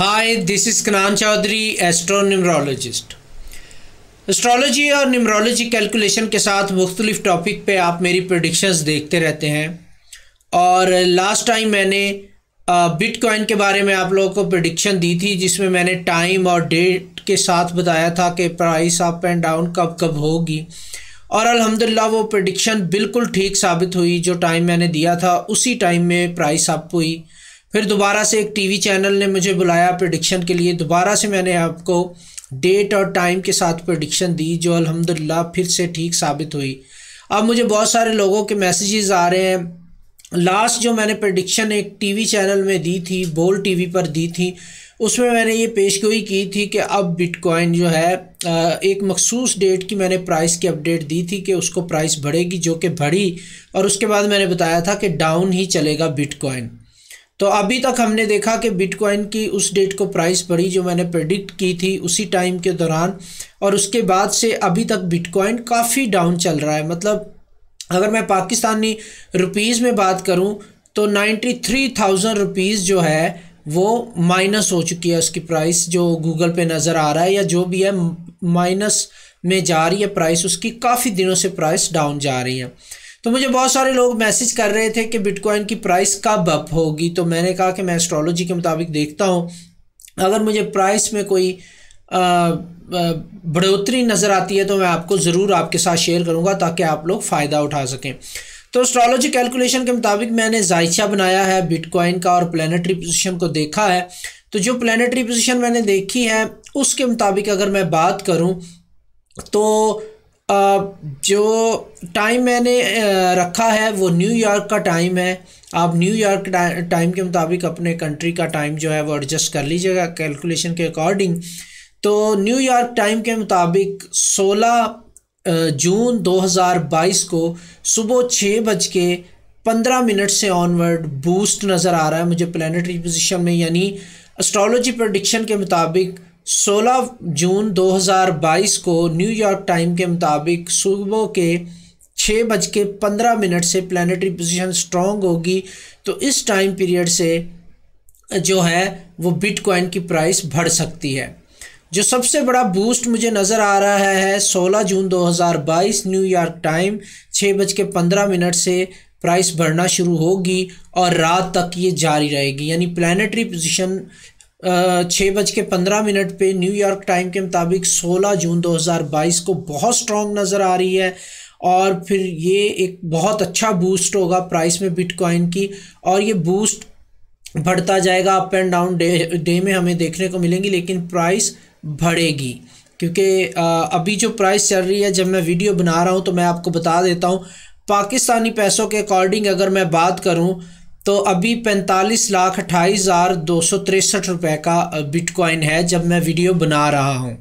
hi this is Kanan Chaudhary astronumerologist astrology और numerology calculation के साथ मुख्तलिफ़ टॉपिक पे आप मेरी प्रडिक्शंस देखते रहते हैं और लास्ट टाइम मैंने बिटकॉइन के बारे में आप लोगों को प्रडिक्शन दी थी जिसमें मैंने टाइम और डेट के साथ बताया था कि प्राइस अप एंड डाउन कब कब होगी और अल्हम्दुलिल्लाह वो प्रडिक्शन बिल्कुल ठीक साबित हुई जो टाइम मैंने दिया था उसी टाइम में प्राइस अप हुई फिर दोबारा से एक टीवी चैनल ने मुझे बुलाया प्रडिक्शन के लिए दोबारा से मैंने आपको डेट और टाइम के साथ प्रडिक्शन दी जो अल्हम्दुलिल्लाह फिर से ठीक साबित हुई अब मुझे बहुत सारे लोगों के मैसेजेस आ रहे हैं लास्ट जो मैंने प्रडिक्शन एक टीवी चैनल में दी थी बोल टीवी पर दी थी उसमें मैंने ये पेशगोई की थी कि अब बिटकॉइन जो है एक मखसूस डेट की मैंने प्राइस की अपडेट दी थी कि उसको प्राइस बढ़ेगी जो कि बढ़ी और उसके बाद मैंने बताया था कि डाउन ही चलेगा बिटकॉइन तो अभी तक हमने देखा कि बिटकॉइन की उस डेट को प्राइस बढ़ी जो मैंने प्रेडिक्ट की थी उसी टाइम के दौरान और उसके बाद से अभी तक बिटकॉइन काफ़ी डाउन चल रहा है मतलब अगर मैं पाकिस्तानी रुपीज़ में बात करूं तो नाइन्टी थ्री थाउजेंड रुपीज़ जो है वो माइनस हो चुकी है उसकी प्राइस जो गूगल पे नज़र आ रहा है या जो भी है माइनस में जा रही है प्राइस उसकी काफ़ी दिनों से प्राइस डाउन जा रही है तो मुझे बहुत सारे लोग मैसेज कर रहे थे कि बिटकॉइन की प्राइस कब अप होगी तो मैंने कहा कि मैं एस्ट्रोलॉजी के मुताबिक देखता हूँ अगर मुझे प्राइस में कोई बढ़ोतरी नज़र आती है तो मैं आपको ज़रूर आपके साथ शेयर करूँगा ताकि आप लोग फ़ायदा उठा सकें तो एस्ट्रोलॉजी कैलकुलेशन के मुताबिक मैंने जायचा बनाया है बिटकॉइन का और प्लानटरी पोजिशन को देखा है तो जो प्लानटरी पोजिशन मैंने देखी है उसके मुताबिक अगर मैं बात करूँ तो जो टाइम मैंने रखा है वो न्यूयॉर्क का टाइम है आप न्यूयॉर्क टाइम के मुताबिक अपने कंट्री का टाइम जो है वो एडजस्ट कर लीजिएगा कैलकुलेशन के अकॉर्डिंग तो न्यूयॉर्क टाइम के मुताबिक 16 जून 2022 को सुबह छः बज के पंद्रह मिनट से ऑनवर्ड बूस्ट नज़र आ रहा है मुझे प्लानटरी पोजिशन में यानी एस्ट्रोलॉजी प्रडिक्शन के मुताबिक 16 जून 2022 को न्यूयॉर्क टाइम के मुताबिक सुबह के छः बज के पंद्रह मिनट से प्लानिटरी पोजीशन स्ट्रॉन्ग होगी तो इस टाइम पीरियड से जो है वो बिटकॉइन की प्राइस बढ़ सकती है जो सबसे बड़ा बूस्ट मुझे नज़र आ रहा है 16 जून 2022 न्यूयॉर्क टाइम छः बज के पंद्रह मिनट से प्राइस बढ़ना शुरू होगी और रात तक ये जारी रहेगी यानी प्लानिटरी पोजीशन छः बज के पंद्रह मिनट पर न्यूयॉर्क टाइम के मुताबिक सोलह जून दो हज़ार बाईस को बहुत स्ट्रॉन्ग नज़र आ रही है और फिर ये एक बहुत अच्छा बूस्ट होगा प्राइस में बिटकॉइन की और ये बूस्ट बढ़ता जाएगा up and down day day में हमें देखने को मिलेंगी लेकिन प्राइस बढ़ेगी क्योंकि अभी जो प्राइस चल रही है जब मैं वीडियो बना रहा हूँ तो मैं आपको बता देता हूँ पाकिस्तानी पैसों के अकॉर्डिंग अगर मैं बात करूँ तो अभी पैंतालीस लाख अट्ठाईस हज़ार दो सौ तिरसठ रुपये का बिटकॉइन है जब मैं वीडियो बना रहा हूँ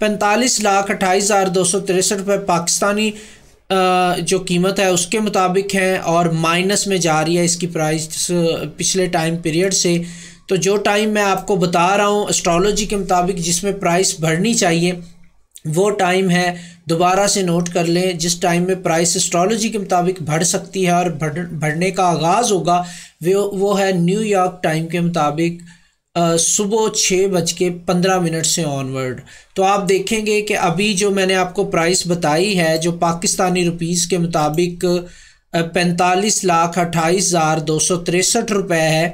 पैंतालीस लाख अट्ठाईस हज़ार दो सौ तिरसठ रुपये पाकिस्तानी जो कीमत है उसके मुताबिक है और माइनस में जा रही है इसकी प्राइस पिछले टाइम पीरियड से तो जो टाइम मैं आपको बता रहा हूँ एस्ट्रोलॉजी के मुताबिक जिसमें प्राइस बढ़नी चाहिए वो टाइम है दोबारा से नोट कर लें जिस टाइम में प्राइस एस्ट्रोलॉजी के मुताबिक बढ़ सकती है और बढ़ बढ़ने का आगाज़ होगा वे वो है न्यूयॉर्क टाइम के मुताबिक सुबह छः बज के पंद्रह मिनट से ऑनवर्ड तो आप देखेंगे कि अभी जो मैंने आपको प्राइस बताई है जो पाकिस्तानी रुपीस के मुताबिक पैंतालीस लाख अट्ठाईस हज़ार दो सौ तिरसठ रुपये है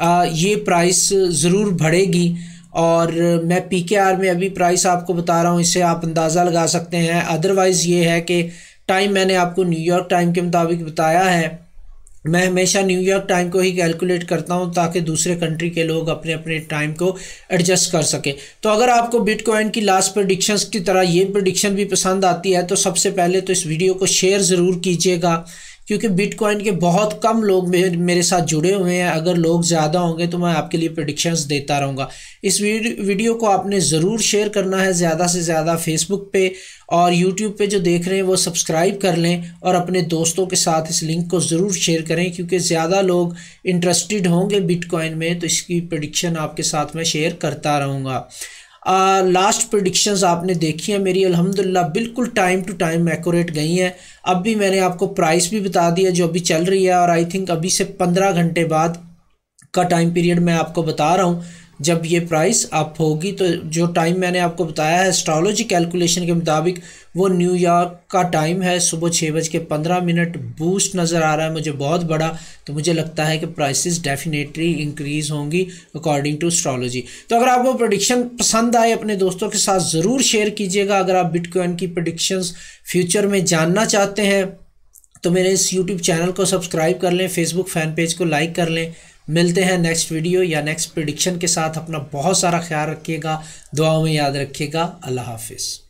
आ, ये प्राइस ज़रूर बढ़ेगी और मैं पी के आर में अभी प्राइस आपको बता रहा हूँ इससे आप अंदाज़ा लगा सकते हैं अदरवाइज़ ये है कि टाइम मैंने आपको न्यूयॉर्क टाइम के मुताबिक बताया है मैं हमेशा न्यूयॉर्क टाइम को ही कैलकुलेट करता हूं ताकि दूसरे कंट्री के लोग अपने अपने टाइम को एडजस्ट कर सकें तो अगर आपको बिटकॉइन की लास्ट प्रडिक्शंस की तरह ये प्रडिक्शन भी पसंद आती है तो सबसे पहले तो इस वीडियो को शेयर ज़रूर कीजिएगा क्योंकि बिटकॉइन के बहुत कम लोग मेरे साथ जुड़े हुए हैं अगर लोग ज़्यादा होंगे तो मैं आपके लिए प्रडिक्शंस देता रहूँगा इस वीडियो को आपने ज़रूर शेयर करना है ज़्यादा से ज़्यादा फेसबुक पे और यूट्यूब पे जो देख रहे हैं वो सब्सक्राइब कर लें और अपने दोस्तों के साथ इस लिंक को ज़रूर शेयर करें क्योंकि ज़्यादा लोग इंटरेस्टेड होंगे बिटकॉइन में तो इसकी प्रडिक्शन आपके साथ मैं शेयर करता रहूँगा लास्ट प्रडिक्शंस आपने देखी हैं मेरी अल्हम्दुलिल्लाह बिल्कुल टाइम टू टाइम एक्यूरेट गई हैं अब भी मैंने आपको प्राइस भी बता दिया जो अभी चल रही है और आई थिंक अभी से पंद्रह घंटे बाद का टाइम पीरियड मैं आपको बता रहा हूँ जब ये प्राइस अप होगी तो जो टाइम मैंने आपको बताया है एस्ट्रोलॉजी कैलकुलेशन के मुताबिक वो न्यूयॉर्क का टाइम है सुबह छः बज के पंद्रह मिनट बूस्ट नज़र आ रहा है मुझे बहुत बड़ा तो मुझे लगता है कि प्राइसेस डेफिनेटली इंक्रीज़ होंगी अकॉर्डिंग टू एस्ट्रोलॉजी तो अगर आपको प्रोडिक्शन पसंद आए अपने दोस्तों के साथ ज़रूर शेयर कीजिएगा अगर आप बिटकॉइन की प्रोडिक्शन फ्यूचर में जानना चाहते हैं तो मेरे इस यूट्यूब चैनल को सब्सक्राइब कर लें फेसबुक फ़ैन पेज को लाइक कर लें मिलते हैं नेक्स्ट वीडियो या नेक्स्ट प्रिडिक्शन के साथ अपना बहुत सारा ख्याल रखिएगा दुआओं में याद रखिएगा अल्लाह हाफिज़